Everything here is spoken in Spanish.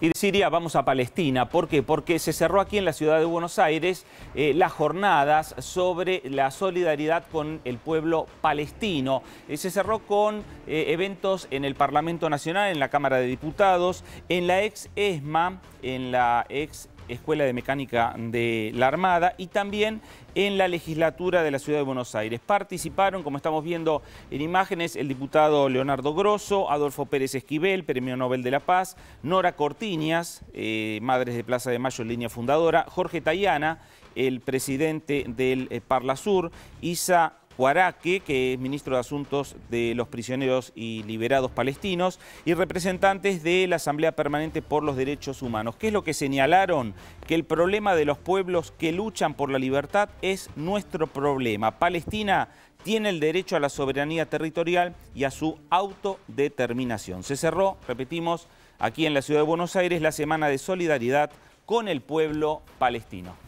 Y de Siria vamos a Palestina. ¿Por qué? Porque se cerró aquí en la ciudad de Buenos Aires eh, las jornadas sobre la solidaridad con el pueblo palestino. Eh, se cerró con eh, eventos en el Parlamento Nacional, en la Cámara de Diputados, en la ex ESMA, en la ex Escuela de Mecánica de la Armada y también en la legislatura de la Ciudad de Buenos Aires. Participaron, como estamos viendo en imágenes, el diputado Leonardo Grosso, Adolfo Pérez Esquivel, Premio Nobel de la Paz, Nora Cortiñas, eh, Madres de Plaza de Mayo, línea fundadora, Jorge Tayana, el presidente del eh, Parla Sur, Isa Huaraque, que es ministro de Asuntos de los Prisioneros y Liberados Palestinos, y representantes de la Asamblea Permanente por los Derechos Humanos. ¿Qué es lo que señalaron? Que el problema de los pueblos que luchan por la libertad es nuestro problema. Palestina tiene el derecho a la soberanía territorial y a su autodeterminación. Se cerró, repetimos, aquí en la ciudad de Buenos Aires la Semana de Solidaridad con el pueblo palestino.